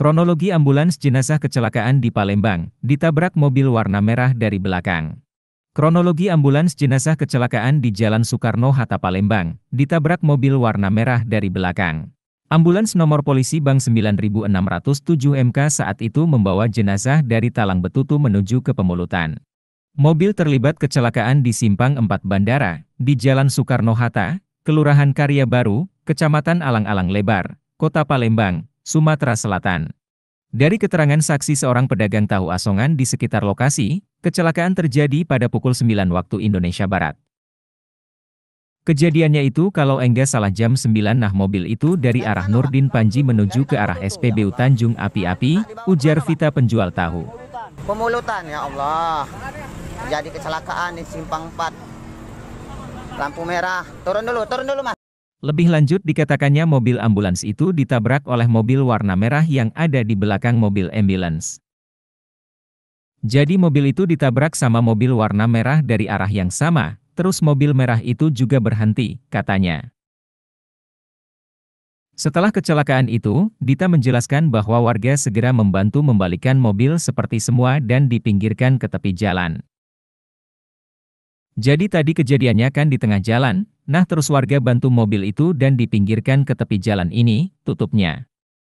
Kronologi ambulans jenazah kecelakaan di Palembang, ditabrak mobil warna merah dari belakang. Kronologi ambulans jenazah kecelakaan di Jalan Soekarno-Hatta Palembang, ditabrak mobil warna merah dari belakang. Ambulans nomor polisi Bank 9607 MK saat itu membawa jenazah dari Talang Betutu menuju ke Pemulutan. Mobil terlibat kecelakaan di Simpang 4 Bandara, di Jalan Soekarno-Hatta, Kelurahan Karya Baru, Kecamatan Alang-Alang Lebar, Kota Palembang, Sumatera Selatan. Dari keterangan saksi seorang pedagang tahu asongan di sekitar lokasi, kecelakaan terjadi pada pukul 9 waktu Indonesia Barat. Kejadiannya itu kalau enggak salah jam 9 nah mobil itu dari arah Nurdin Panji menuju ke arah SPBU Tanjung Api-Api, ujar Vita penjual tahu. Pemulutan ya Allah, jadi kecelakaan di simpang 4, lampu merah, turun dulu, turun dulu mas. Lebih lanjut dikatakannya mobil ambulans itu ditabrak oleh mobil warna merah yang ada di belakang mobil ambulans. Jadi mobil itu ditabrak sama mobil warna merah dari arah yang sama, terus mobil merah itu juga berhenti, katanya. Setelah kecelakaan itu, Dita menjelaskan bahwa warga segera membantu membalikan mobil seperti semua dan dipinggirkan ke tepi jalan. Jadi tadi kejadiannya kan di tengah jalan, Nah terus warga bantu mobil itu dan dipinggirkan ke tepi jalan ini, tutupnya.